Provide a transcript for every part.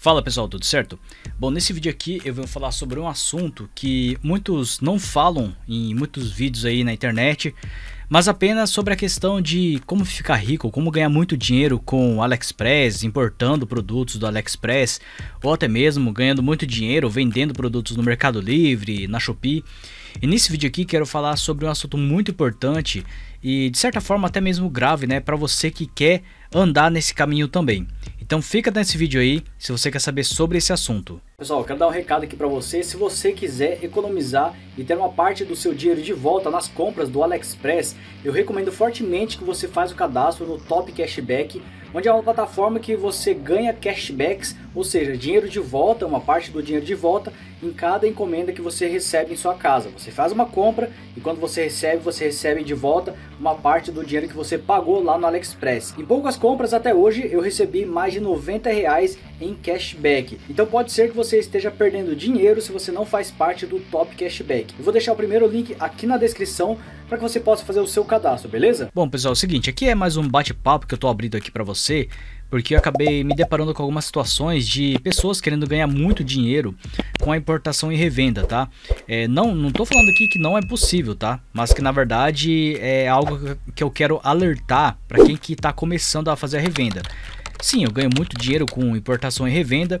Fala pessoal, tudo certo? Bom, nesse vídeo aqui eu vou falar sobre um assunto que muitos não falam em muitos vídeos aí na internet, mas apenas sobre a questão de como ficar rico, como ganhar muito dinheiro com AliExpress, importando produtos do AliExpress, ou até mesmo ganhando muito dinheiro vendendo produtos no Mercado Livre, na Shopee. E nesse vídeo aqui quero falar sobre um assunto muito importante e de certa forma até mesmo grave, né, para você que quer andar nesse caminho também. Então fica nesse vídeo aí se você quer saber sobre esse assunto. Pessoal, quero dar um recado aqui para você. Se você quiser economizar e ter uma parte do seu dinheiro de volta nas compras do AliExpress, eu recomendo fortemente que você faça o cadastro no Top Cashback, onde é uma plataforma que você ganha cashbacks, ou seja, dinheiro de volta, uma parte do dinheiro de volta em cada encomenda que você recebe em sua casa. Você faz uma compra e quando você recebe, você recebe de volta uma parte do dinheiro que você pagou lá no AliExpress. Em poucas compras até hoje, eu recebi mais de 90 reais em em cashback. Então pode ser que você esteja perdendo dinheiro se você não faz parte do Top Cashback. Eu vou deixar o primeiro link aqui na descrição para que você possa fazer o seu cadastro, beleza? Bom, pessoal, é o seguinte, aqui é mais um bate-papo que eu estou abrindo aqui para você, porque eu acabei me deparando com algumas situações de pessoas querendo ganhar muito dinheiro com a importação e revenda, tá? É, não, não tô falando aqui que não é possível, tá? Mas que na verdade é algo que eu quero alertar para quem que está começando a fazer a revenda. Sim, eu ganho muito dinheiro com importação e revenda,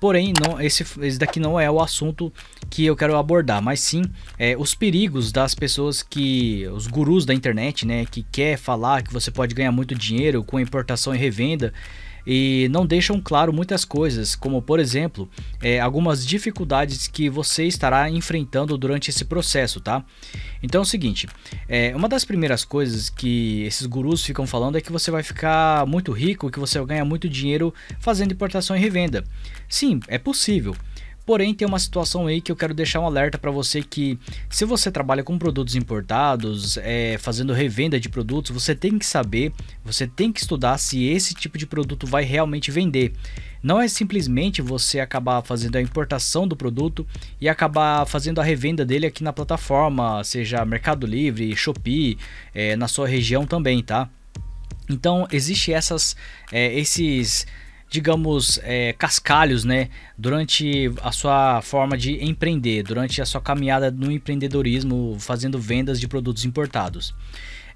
porém não, esse, esse daqui não é o assunto que eu quero abordar, mas sim é, os perigos das pessoas que, os gurus da internet, né, que quer falar que você pode ganhar muito dinheiro com importação e revenda, e não deixam claro muitas coisas, como por exemplo, é, algumas dificuldades que você estará enfrentando durante esse processo, tá? Então é o seguinte, é, uma das primeiras coisas que esses gurus ficam falando é que você vai ficar muito rico, que você ganha muito dinheiro fazendo importação e revenda. Sim, é possível. Porém, tem uma situação aí que eu quero deixar um alerta para você que se você trabalha com produtos importados, é, fazendo revenda de produtos, você tem que saber, você tem que estudar se esse tipo de produto vai realmente vender. Não é simplesmente você acabar fazendo a importação do produto e acabar fazendo a revenda dele aqui na plataforma, seja Mercado Livre, Shopee, é, na sua região também, tá? Então, existe essas, é, esses digamos, é, cascalhos, né? Durante a sua forma de empreender, durante a sua caminhada no empreendedorismo, fazendo vendas de produtos importados.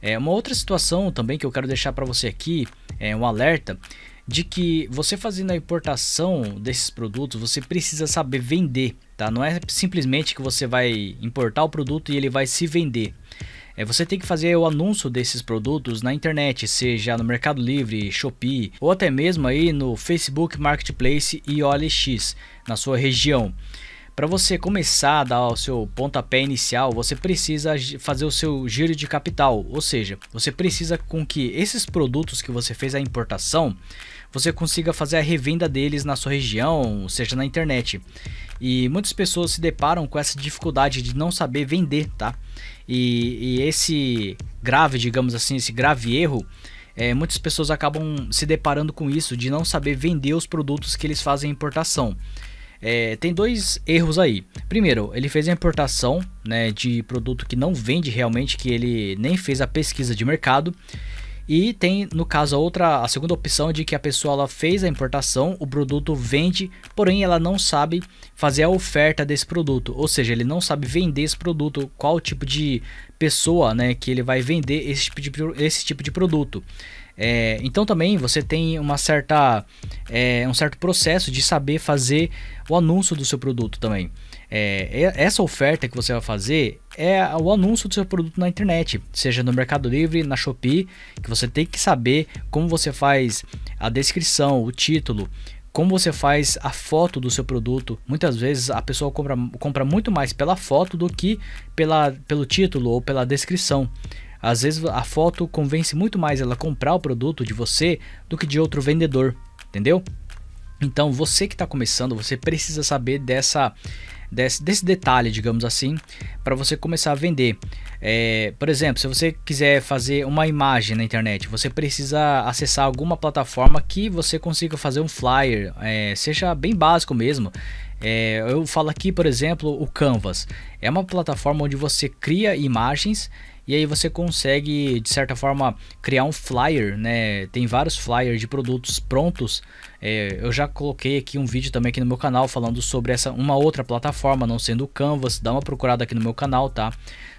É, uma outra situação também que eu quero deixar para você aqui, é um alerta, de que você fazendo a importação desses produtos, você precisa saber vender, tá? Não é simplesmente que você vai importar o produto e ele vai se vender é, você tem que fazer o anúncio desses produtos na internet, seja no Mercado Livre, Shopee ou até mesmo aí no Facebook Marketplace e OLX na sua região. Para você começar a dar o seu pontapé inicial, você precisa fazer o seu giro de capital, ou seja, você precisa com que esses produtos que você fez a importação, você consiga fazer a revenda deles na sua região, seja na internet. E muitas pessoas se deparam com essa dificuldade de não saber vender, tá? E, e esse grave, digamos assim, esse grave erro é, muitas pessoas acabam se deparando com isso de não saber vender os produtos que eles fazem importação. É, tem dois erros aí. Primeiro, ele fez a importação né, de produto que não vende realmente, que ele nem fez a pesquisa de mercado. E tem, no caso, a outra, a segunda opção de que a pessoa ela fez a importação, o produto vende, porém ela não sabe fazer a oferta desse produto, ou seja, ele não sabe vender esse produto, qual tipo de pessoa, né, que ele vai vender esse tipo de, esse tipo de produto. É, então também você tem uma certa é, um certo processo de saber fazer o anúncio do seu produto também. É, essa oferta que você vai fazer é o anúncio do seu produto na internet, seja no Mercado Livre, na Shopee, que você tem que saber como você faz a descrição, o título, como você faz a foto do seu produto. Muitas vezes a pessoa compra, compra muito mais pela foto do que pela, pelo título ou pela descrição. Às vezes a foto convence muito mais ela comprar o produto de você do que de outro vendedor entendeu? Então você que está começando, você precisa saber dessa Desse, desse, detalhe, digamos assim, para você começar a vender. É, por exemplo, se você quiser fazer uma imagem na internet, você precisa acessar alguma plataforma que você consiga fazer um flyer, é, seja bem básico mesmo. É, eu falo aqui, por exemplo, o Canvas. É uma plataforma onde você cria imagens e aí você consegue, de certa forma, criar um flyer, né? Tem vários flyers de produtos prontos. É, eu já coloquei aqui um vídeo também aqui no meu canal falando sobre essa uma outra plataforma, não sendo o Canvas. Dá uma procurada aqui no meu canal, tá?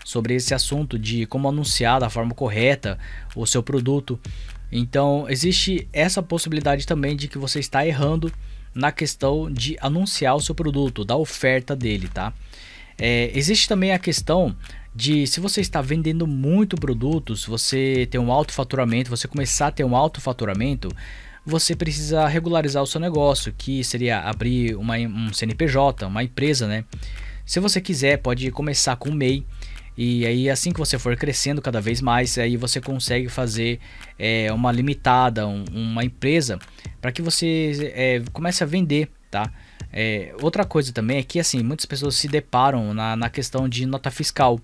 Sobre esse assunto de como anunciar da forma correta o seu produto. Então, existe essa possibilidade também de que você está errando na questão de anunciar o seu produto, da oferta dele, tá? É, existe também a questão de se você está vendendo muito produtos, você tem um alto faturamento, você começar a ter um alto faturamento, você precisa regularizar o seu negócio, que seria abrir uma, um CNPJ, uma empresa, né? Se você quiser, pode começar com o MEI. E aí, assim que você for crescendo cada vez mais, aí você consegue fazer é, uma limitada, um, uma empresa, para que você é, comece a vender, tá? É, outra coisa também é que assim, muitas pessoas se deparam na, na questão de nota fiscal.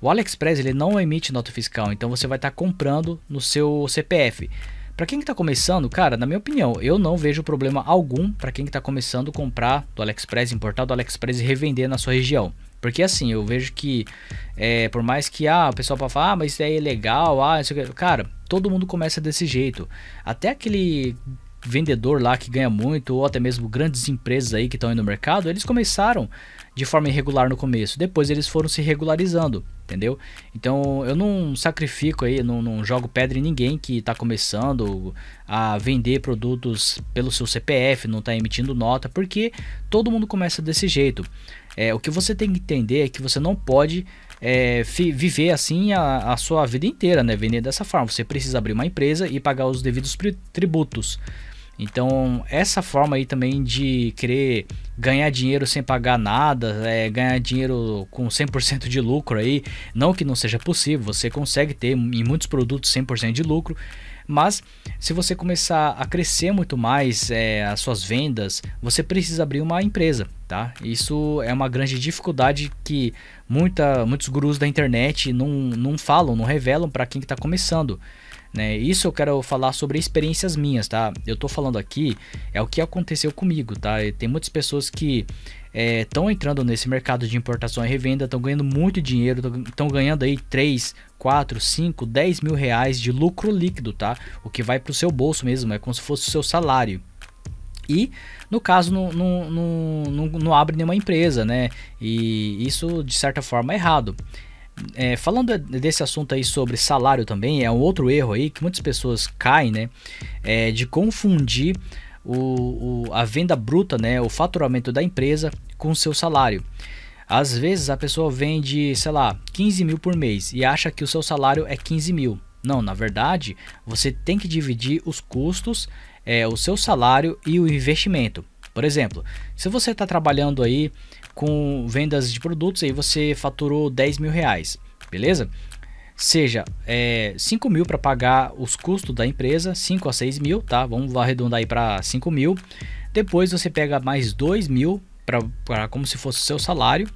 O AliExpress ele não emite nota fiscal, então você vai estar tá comprando no seu CPF. Para quem está que tá começando, cara, na minha opinião, eu não vejo problema algum para quem está que tá começando comprar do AliExpress, importar do AliExpress e revender na sua região. Porque assim, eu vejo que, é, por mais que ah, o pessoal para falar, ah, mas isso aí é legal, ah, isso aqui. Cara, todo mundo começa desse jeito. Até aquele vendedor lá que ganha muito, ou até mesmo grandes empresas aí que estão no mercado, eles começaram de forma irregular no começo, depois eles foram se regularizando, entendeu? Então eu não sacrifico aí, não, não jogo pedra em ninguém que está começando a vender produtos pelo seu CPF, não está emitindo nota, porque todo mundo começa desse jeito. É, o que você tem que entender é que você não pode é, viver assim a, a, sua vida inteira, né? Vender dessa forma. Você precisa abrir uma empresa e pagar os devidos tributos. Então, essa forma aí também de querer ganhar dinheiro sem pagar nada, é, ganhar dinheiro com 100% de lucro aí, não que não seja possível, você consegue ter em muitos produtos 100% de lucro, mas se você começar a crescer muito mais é, as suas vendas, você precisa abrir uma empresa, tá? Isso é uma grande dificuldade que muita, muitos gurus da internet não, não falam, não revelam para quem está que tá começando. Né? Isso eu quero falar sobre experiências minhas, tá? Eu tô falando aqui é o que aconteceu comigo, tá? E tem muitas pessoas que estão é, entrando nesse mercado de importação e revenda, estão ganhando muito dinheiro, estão ganhando aí 3, 4, 5, 10 mil reais de lucro líquido, tá? O que vai para o seu bolso mesmo, é como se fosse o seu salário. E no caso não, não, não, abre nenhuma empresa, né? E isso de certa forma é errado. É, falando desse assunto aí sobre salário também, é um outro erro aí que muitas pessoas caem, né? É, de confundir o, o, a venda bruta, né, o faturamento da empresa com seu salário. Às vezes a pessoa vende, sei lá, 15 mil por mês e acha que o seu salário é 15 mil. Não, na verdade, você tem que dividir os custos, é, o seu salário e o investimento. Por exemplo, se você está trabalhando aí com vendas de produtos e você faturou 10 mil reais, beleza? seja é, 5 mil para pagar os custos da empresa, 5 a 6 mil, tá? Vamos arredondar aí para 5 mil. Depois você pega mais 2 mil para como se fosse o seu salário.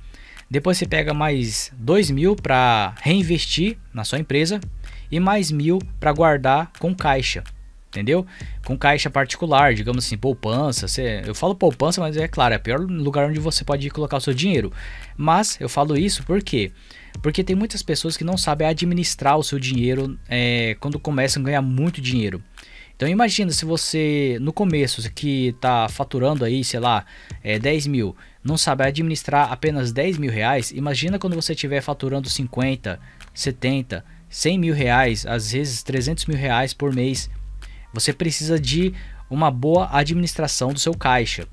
Depois você pega mais 2 mil para reinvestir na sua empresa e mais mil para guardar com caixa, entendeu? Com caixa particular, digamos assim, poupança. Você, eu falo poupança, mas é claro, é o pior lugar onde você pode colocar o seu dinheiro. Mas eu falo isso porque porque tem muitas pessoas que não sabem administrar o seu dinheiro é, quando começam a ganhar muito dinheiro. Então imagina se você no começo que está faturando aí, sei lá, é, 10 mil, não sabe administrar apenas 10 mil reais, imagina quando você estiver faturando 50, 70, 100 mil reais, às vezes 300 mil reais por mês. Você precisa de uma boa administração do seu caixa.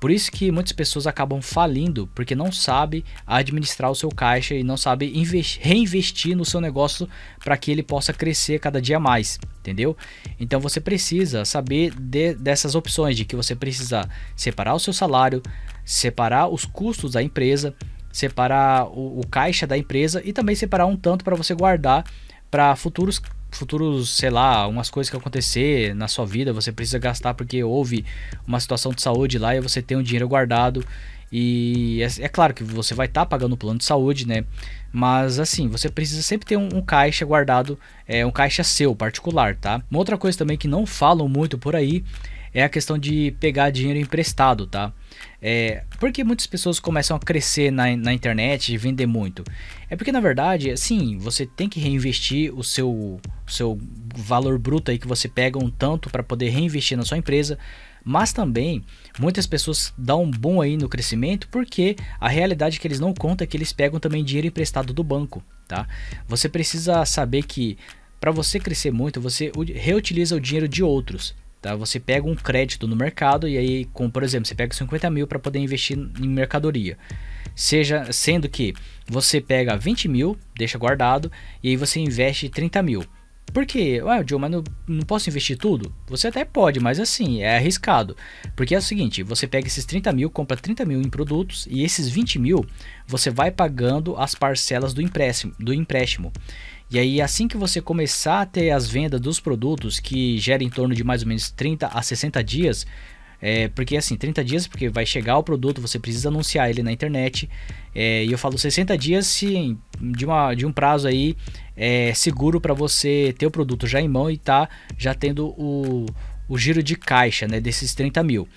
Por isso que muitas pessoas acabam falindo porque não sabe administrar o seu caixa e não sabe reinvestir no seu negócio para que ele possa crescer cada dia mais, entendeu? Então você precisa saber de, dessas opções de que você precisa separar o seu salário, separar os custos da empresa, separar o, o caixa da empresa e também separar um tanto para você guardar para futuros futuros, sei lá, umas coisas que acontecer na sua vida, você precisa gastar porque houve uma situação de saúde lá e você tem um dinheiro guardado. E é, é claro que você vai estar tá pagando o plano de saúde, né? Mas assim, você precisa sempre ter um, um, caixa guardado, é, um caixa seu, particular, tá? Uma outra coisa também que não falam muito por aí é a questão de pegar dinheiro emprestado, tá? É, por que muitas pessoas começam a crescer na, na internet e vender muito? É porque, na verdade, assim, você tem que reinvestir o seu, seu valor bruto aí que você pega um tanto para poder reinvestir na sua empresa. Mas também, muitas pessoas dão um bom aí no crescimento porque a realidade que eles não contam é que eles pegam também dinheiro emprestado do banco, tá? Você precisa saber que para você crescer muito, você reutiliza o dinheiro de outros. Tá? Você pega um crédito no mercado e aí, como por exemplo, você pega 50 mil para poder investir em mercadoria. Seja sendo que você pega 20 mil, deixa guardado, e aí você investe 30 mil. Por quê? Ué, Joe, mas não, não posso investir tudo? Você até pode, mas assim, é arriscado. Porque é o seguinte, você pega esses 30 mil, compra 30 mil em produtos e esses 20 mil você vai pagando as parcelas do empréstimo. Do empréstimo. E aí, assim que você começar a ter as vendas dos produtos, que gera em torno de mais ou menos 30 a 60 dias, é, porque assim, 30 dias, porque vai chegar o produto, você precisa anunciar ele na internet. É, e eu falo 60 dias sim, de, uma, de um prazo aí é, seguro para você ter o produto já em mão e tá já tendo o, o giro de caixa né, desses 30 mil.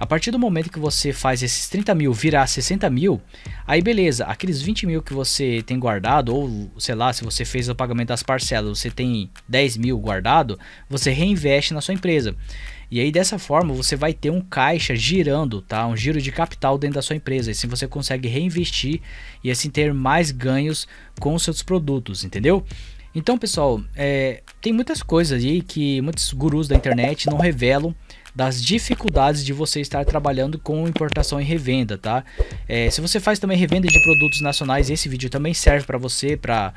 A partir do momento que você faz esses 30 mil virar 60 mil, aí beleza, aqueles 20 mil que você tem guardado, ou sei lá, se você fez o pagamento das parcelas, você tem 10 mil guardado, você reinveste na sua empresa. E aí dessa forma você vai ter um caixa girando, tá? Um giro de capital dentro da sua empresa. E assim você consegue reinvestir e assim ter mais ganhos com os seus produtos, entendeu? Então, pessoal, é, tem muitas coisas aí que muitos gurus da internet não revelam das dificuldades de você estar trabalhando com importação e revenda, tá? É, se você faz também revenda de produtos nacionais, esse vídeo também serve para você, para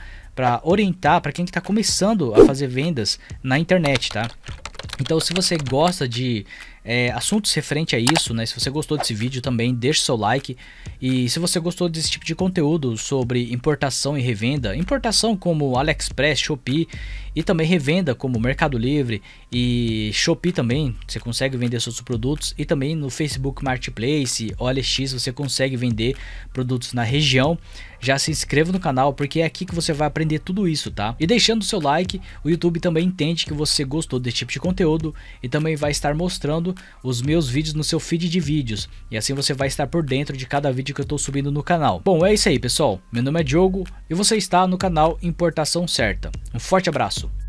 orientar, para quem está começando a fazer vendas na internet, tá? Então, se você gosta de é, assuntos referente a isso, né? Se você gostou desse vídeo também, deixe seu like. E se você gostou desse tipo de conteúdo sobre importação e revenda, importação como AliExpress, Shopee e também revenda como Mercado Livre e Shopee também, você consegue vender seus produtos e também no Facebook Marketplace, OLX, você consegue vender produtos na região já se inscreva no canal, porque é aqui que você vai aprender tudo isso, tá? E deixando o seu like, o YouTube também entende que você gostou desse tipo de conteúdo e também vai estar mostrando os meus vídeos no seu feed de vídeos. E assim você vai estar por dentro de cada vídeo que eu estou subindo no canal. Bom, é isso aí, pessoal. Meu nome é Diogo e você está no canal Importação Certa. Um forte abraço!